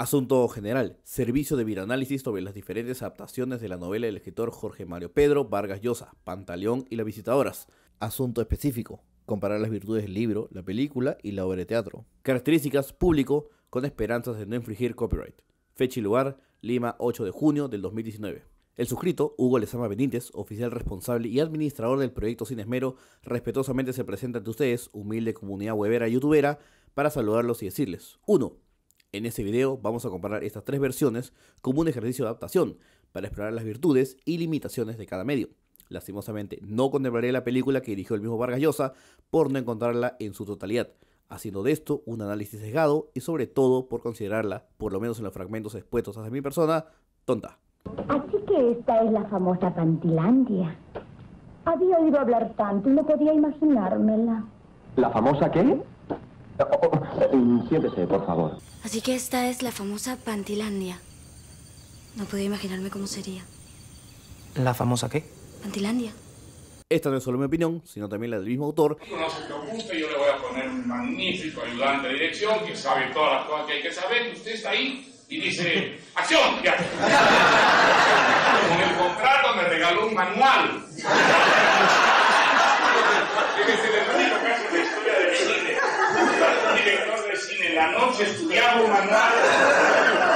Asunto general, servicio de videoanálisis sobre las diferentes adaptaciones de la novela del escritor Jorge Mario Pedro, Vargas Llosa, Pantaleón y las visitadoras. Asunto específico, comparar las virtudes del libro, la película y la obra de teatro. Características, público, con esperanzas de no infringir copyright. Fecha y lugar, Lima, 8 de junio del 2019. El suscrito, Hugo Lezama Benítez, oficial responsable y administrador del proyecto Sin Esmero, respetuosamente se presenta ante ustedes, humilde comunidad webera y youtubera, para saludarlos y decirles 1. En este video vamos a comparar estas tres versiones como un ejercicio de adaptación para explorar las virtudes y limitaciones de cada medio. Lastimosamente no contemplaré la película que dirigió el mismo Vargas por no encontrarla en su totalidad, haciendo de esto un análisis sesgado y sobre todo por considerarla, por lo menos en los fragmentos expuestos hacia mi persona, tonta. Así que esta es la famosa Pantilandia. Había oído hablar tanto y no podía imaginármela. ¿La famosa qué? Eh, siéntese, por favor. Así que esta es la famosa Pantilandia. No podía imaginarme cómo sería. ¿La famosa qué? Pantilandia. Esta no es solo mi opinión, sino también la del mismo autor. No se preocupe, yo le voy a poner un magnífico ayudante de dirección que sabe todas las cosas que hay que saber. Usted está ahí y dice, ¡acción! Ya. Con el contrato me regaló un manual. la noche estudiaba un manual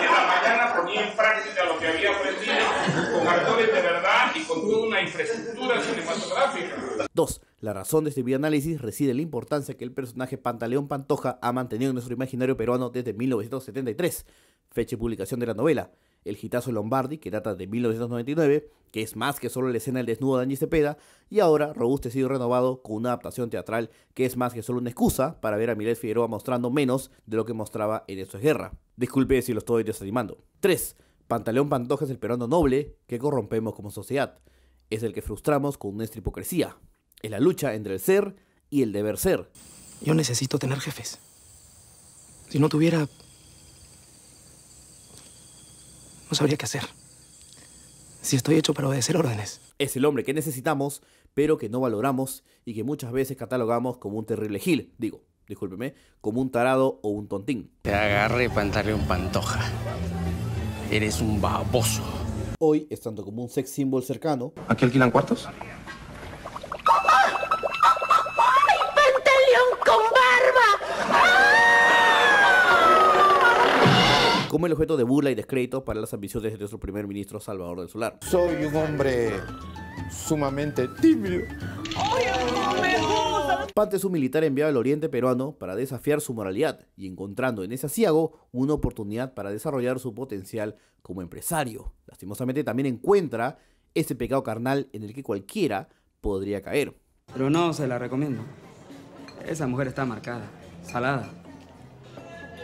y en la mañana ponía en práctica lo que había aprendido con actores de verdad y con toda una infraestructura cinematográfica. 2. La razón de este videoanálisis reside en la importancia que el personaje Pantaleón Pantoja ha mantenido en nuestro imaginario peruano desde 1973, fecha de publicación de la novela el Gitazo Lombardi, que data de 1999, que es más que solo la escena del desnudo de Angie Cepeda, y ahora robustecido y renovado con una adaptación teatral que es más que solo una excusa para ver a Miguel Figueroa mostrando menos de lo que mostraba en Esto es Guerra. Disculpe si lo estoy desanimando. 3. Pantaleón Pantoja es el peruano noble que corrompemos como sociedad. Es el que frustramos con nuestra hipocresía. Es la lucha entre el ser y el deber ser. Yo necesito tener jefes. Si no tuviera, sabría pues qué hacer. Si estoy hecho para obedecer órdenes. Es el hombre que necesitamos, pero que no valoramos y que muchas veces catalogamos como un terrible gil. Digo, discúlpeme, como un tarado o un tontín. Te agarré un pantoja. Eres un baboso. Hoy estando como un sex symbol cercano. ¿Aquí alquilan cuartos? como el objeto de burla y descrédito para las ambiciones de nuestro primer ministro Salvador del Solar. Soy un hombre sumamente tímido. Pante es un militar enviado al oriente peruano para desafiar su moralidad y encontrando en ese asiago una oportunidad para desarrollar su potencial como empresario. Lastimosamente también encuentra ese pecado carnal en el que cualquiera podría caer. Pero no se la recomiendo. Esa mujer está marcada, salada.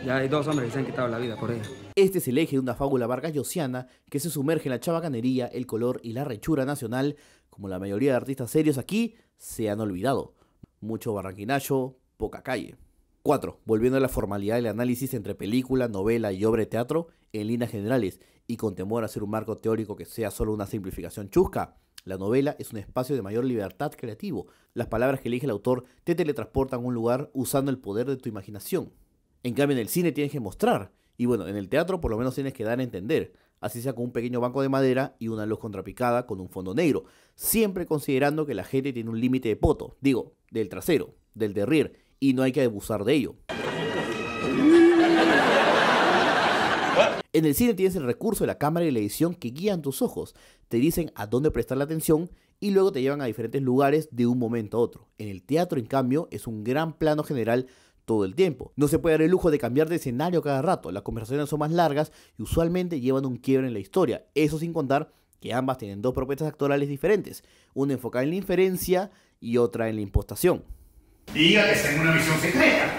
Ya hay dos hombres que se han quitado la vida por ella. Este es el eje de una fábula vargas oceana que se sumerge en la chavacanería, el color y la rechura nacional, como la mayoría de artistas serios aquí se han olvidado. Mucho barranquinacho, poca calle. 4. Volviendo a la formalidad del análisis entre película, novela y obra de teatro en líneas generales y con temor a hacer un marco teórico que sea solo una simplificación chusca, la novela es un espacio de mayor libertad creativo. Las palabras que elige el autor te teletransportan a un lugar usando el poder de tu imaginación. En cambio, en el cine tienes que mostrar. Y bueno, en el teatro por lo menos tienes que dar a entender. Así sea con un pequeño banco de madera y una luz contrapicada con un fondo negro. Siempre considerando que la gente tiene un límite de poto. Digo, del trasero, del de rir Y no hay que abusar de ello. En el cine tienes el recurso de la cámara y la edición que guían tus ojos, te dicen a dónde prestar la atención y luego te llevan a diferentes lugares de un momento a otro. En el teatro, en cambio, es un gran plano general todo el tiempo. No se puede dar el lujo de cambiar de escenario cada rato. Las conversaciones son más largas y usualmente llevan un quiebre en la historia. Eso sin contar que ambas tienen dos propuestas actorales diferentes, una enfocada en la inferencia y otra en la impostación. Diga que una misión secreta.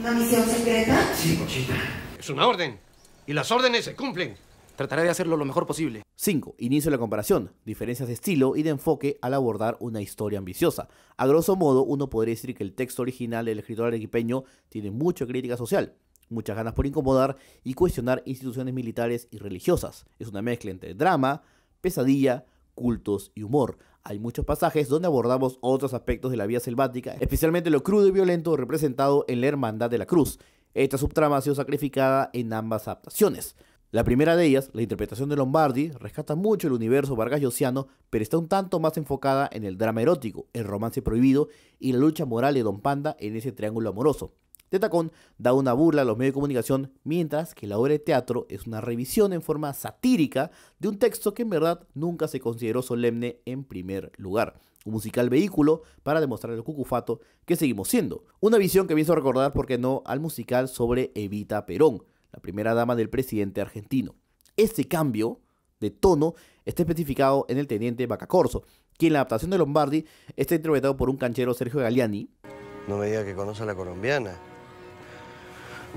¿Una misión secreta? Sí, Pochita. Es una orden. Y las órdenes se cumplen. Trataré de hacerlo lo mejor posible. 5. Inicio de la comparación. Diferencias de estilo y de enfoque al abordar una historia ambiciosa. A grosso modo, uno podría decir que el texto original del escritor arequipeño tiene mucha crítica social, muchas ganas por incomodar y cuestionar instituciones militares y religiosas. Es una mezcla entre drama, pesadilla, cultos y humor. Hay muchos pasajes donde abordamos otros aspectos de la vida selvática, especialmente lo crudo y violento representado en la Hermandad de la Cruz. Esta subtrama ha sido sacrificada en ambas adaptaciones. La primera de ellas, la interpretación de Lombardi, rescata mucho el universo Vargas Oceano, pero está un tanto más enfocada en el drama erótico, el romance prohibido y la lucha moral de Don Panda en ese triángulo amoroso. De Tacón da una burla a los medios de comunicación, mientras que la obra de teatro es una revisión en forma satírica de un texto que en verdad nunca se consideró solemne en primer lugar. Un musical vehículo para demostrar el cucufato que seguimos siendo. Una visión que me hizo recordar, por qué no, al musical sobre Evita Perón la primera dama del presidente argentino. Este cambio de tono está especificado en el teniente Bacacorso, quien en la adaptación de Lombardi está interpretado por un canchero Sergio Galliani No me diga que conoce a la colombiana.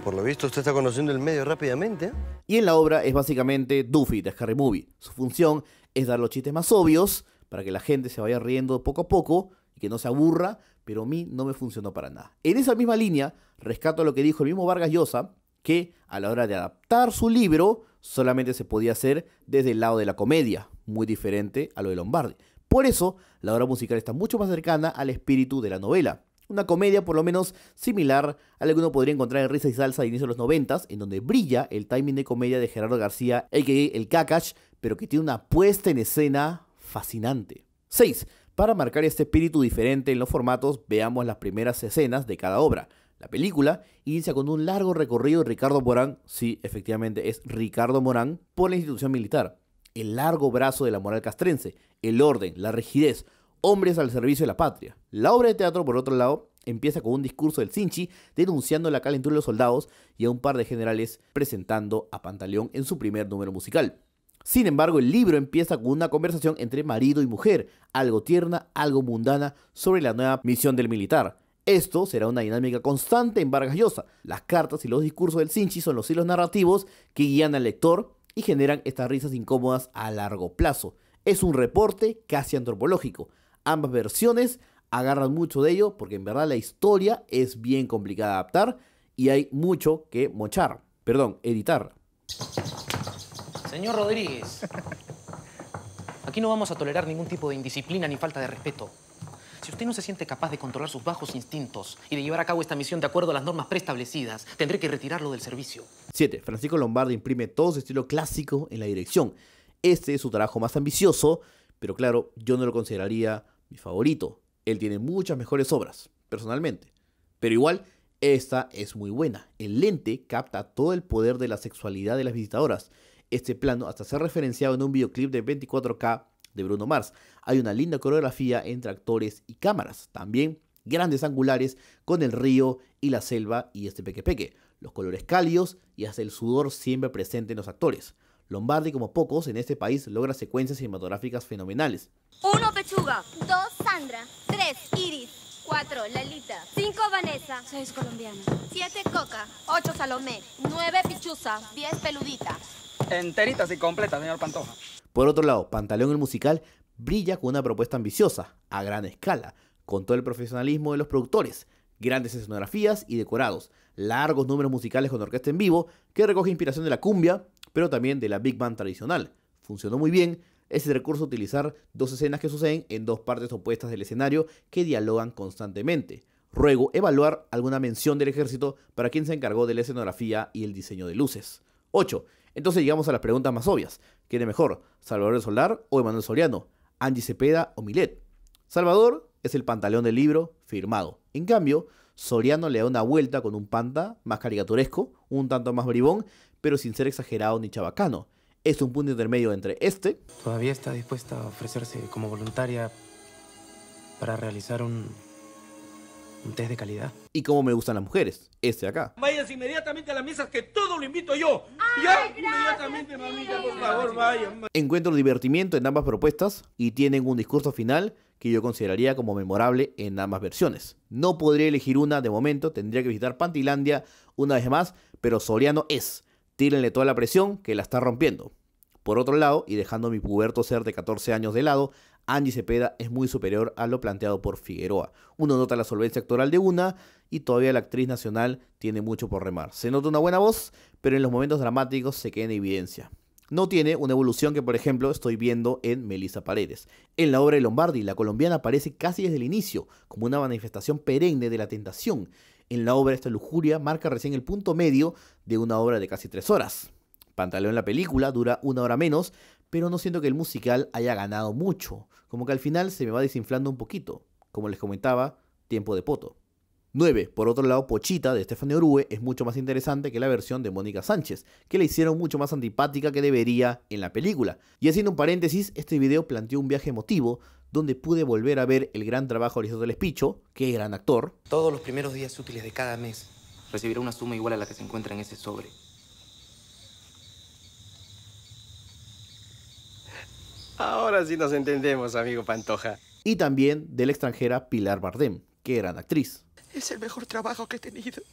Por lo visto, usted está conociendo el medio rápidamente. ¿eh? Y en la obra es básicamente Duffy de Scary Movie. Su función es dar los chistes más obvios para que la gente se vaya riendo poco a poco y que no se aburra, pero a mí no me funcionó para nada. En esa misma línea, rescato lo que dijo el mismo Vargas Llosa que a la hora de adaptar su libro solamente se podía hacer desde el lado de la comedia, muy diferente a lo de Lombardi. Por eso, la obra musical está mucho más cercana al espíritu de la novela. Una comedia por lo menos similar a la que uno podría encontrar en Risa y Salsa de inicio de los noventas, en donde brilla el timing de comedia de Gerardo García, que el Kakash, pero que tiene una puesta en escena fascinante. 6. Para marcar este espíritu diferente en los formatos, veamos las primeras escenas de cada obra. La película inicia con un largo recorrido de Ricardo Morán, sí, efectivamente es Ricardo Morán, por la institución militar. El largo brazo de la moral castrense, el orden, la rigidez, hombres al servicio de la patria. La obra de teatro, por otro lado, empieza con un discurso del Sinchi denunciando la calentura de los soldados y a un par de generales presentando a Pantaleón en su primer número musical. Sin embargo, el libro empieza con una conversación entre marido y mujer, algo tierna, algo mundana, sobre la nueva misión del militar. Esto será una dinámica constante en Vargas Llosa. Las cartas y los discursos del Sinchi son los hilos narrativos que guían al lector y generan estas risas incómodas a largo plazo. Es un reporte casi antropológico. Ambas versiones agarran mucho de ello porque en verdad la historia es bien complicada de adaptar y hay mucho que mochar. Perdón, editar. Señor Rodríguez, aquí no vamos a tolerar ningún tipo de indisciplina ni falta de respeto. Si usted no se siente capaz de controlar sus bajos instintos y de llevar a cabo esta misión de acuerdo a las normas preestablecidas, tendré que retirarlo del servicio. 7. Francisco Lombardi imprime todo su estilo clásico en la dirección. Este es su trabajo más ambicioso, pero claro, yo no lo consideraría mi favorito. Él tiene muchas mejores obras, personalmente. Pero igual, esta es muy buena. El lente capta todo el poder de la sexualidad de las visitadoras. Este plano hasta ser referenciado en un videoclip de 24K de Bruno Mars. Hay una linda coreografía entre actores y cámaras. También grandes angulares con el río y la selva y este pequepeque. Los colores cálidos y hasta el sudor siempre presente en los actores. Lombardi, como pocos en este país, logra secuencias cinematográficas fenomenales. Uno Pechuga. dos Sandra. tres Iris. 4. Lalita. 5. Vanessa. 6. Colombiana. 7. Coca. ocho Salomé. nueve Pichuza. 10. Peludita. Enteritas y completas, señor Pantoja. Por otro lado, Pantaleón el musical brilla con una propuesta ambiciosa, a gran escala, con todo el profesionalismo de los productores, grandes escenografías y decorados, largos números musicales con orquesta en vivo, que recoge inspiración de la cumbia, pero también de la big band tradicional. Funcionó muy bien ese recurso utilizar dos escenas que suceden en dos partes opuestas del escenario que dialogan constantemente. Ruego evaluar alguna mención del ejército para quien se encargó de la escenografía y el diseño de luces. 8. Entonces llegamos a las preguntas más obvias. ¿Quién es mejor, Salvador del Solar o Emanuel Soriano? Angie Cepeda o Milet. Salvador es el pantalón del libro firmado. En cambio, Soriano le da una vuelta con un panda más caricaturesco, un tanto más bribón, pero sin ser exagerado ni chabacano. Es un punto intermedio entre este. Todavía está dispuesta a ofrecerse como voluntaria para realizar un un test de calidad. ¿Y cómo me gustan las mujeres? Este acá. Vayas inmediatamente a las mesas que todo lo invito yo. Ay, ya, inmediatamente, mamita, por favor, vayan. Encuentro divertimiento en ambas propuestas y tienen un discurso final que yo consideraría como memorable en ambas versiones. No podría elegir una de momento, tendría que visitar Pantilandia una vez más, pero Soriano es. Tírenle toda la presión que la está rompiendo. Por otro lado, y dejando mi puberto ser de 14 años de lado, Angie Cepeda es muy superior a lo planteado por Figueroa. Uno nota la solvencia actoral de una y todavía la actriz nacional tiene mucho por remar. Se nota una buena voz, pero en los momentos dramáticos se queda en evidencia. No tiene una evolución que, por ejemplo, estoy viendo en Melissa Paredes. En la obra de Lombardi, la colombiana aparece casi desde el inicio, como una manifestación perenne de la tentación. En la obra esta lujuria marca recién el punto medio de una obra de casi tres horas. Pantaleón en la película dura una hora menos, pero no siento que el musical haya ganado mucho, como que al final se me va desinflando un poquito, como les comentaba, tiempo de poto. 9. Por otro lado, Pochita de Stephanie Orue es mucho más interesante que la versión de Mónica Sánchez, que la hicieron mucho más antipática que debería en la película. Y haciendo un paréntesis, este video planteó un viaje emotivo donde pude volver a ver el gran trabajo de Aristóteles Picho, que gran actor. Todos los primeros días útiles de cada mes recibirá una suma igual a la que se encuentra en ese sobre. Ahora sí nos entendemos, amigo Pantoja. Y también de la extranjera Pilar Bardem, que era la actriz. Es el mejor trabajo que he tenido.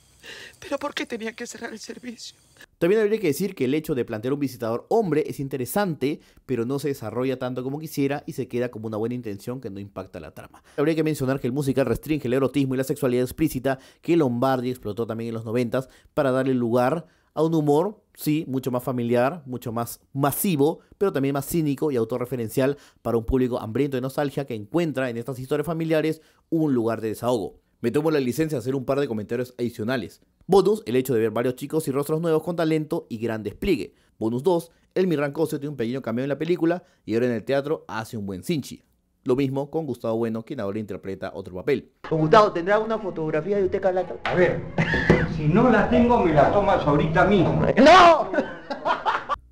Pero ¿por qué tenía que cerrar el servicio? También habría que decir que el hecho de plantear un visitador hombre es interesante, pero no se desarrolla tanto como quisiera y se queda como una buena intención que no impacta la trama. Habría que mencionar que el musical restringe el erotismo y la sexualidad explícita que Lombardi explotó también en los 90 para darle lugar a un humor sí, mucho más familiar, mucho más masivo, pero también más cínico y autorreferencial para un público hambriento de nostalgia que encuentra en estas historias familiares un lugar de desahogo. Me tomo la licencia de hacer un par de comentarios adicionales. Bonus, el hecho de ver varios chicos y rostros nuevos con talento y gran despliegue. Bonus 2, el Mirran Cosio tiene un pequeño cambio en la película y ahora en el teatro hace un buen cinchi. Lo mismo con Gustavo Bueno, quien ahora interpreta otro papel. Gustavo, ¿tendrá una fotografía de usted, Carlata? A ver, si no la tengo, me la tomas ahorita mismo. ¡No!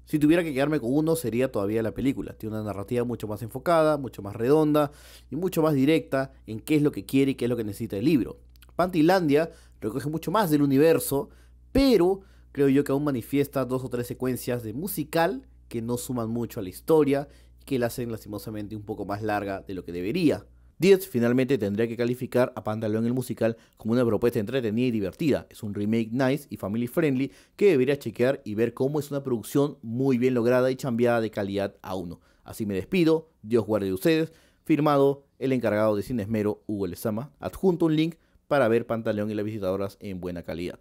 Si tuviera que quedarme con uno, sería todavía la película. Tiene una narrativa mucho más enfocada, mucho más redonda y mucho más directa en qué es lo que quiere y qué es lo que necesita el libro. Pantilandia recoge mucho más del universo, pero creo yo que aún manifiesta dos o tres secuencias de musical que no suman mucho a la historia que la hacen lastimosamente un poco más larga de lo que debería. Diez finalmente tendría que calificar a Pantaleón el musical como una propuesta entretenida y divertida. Es un remake nice y family friendly que debería chequear y ver cómo es una producción muy bien lograda y chambeada de calidad a uno. Así me despido, Dios guarde de ustedes. Firmado el encargado de Cine Esmero, Hugo Lezama. Adjunto un link para ver Pantaleón y las visitadoras en buena calidad.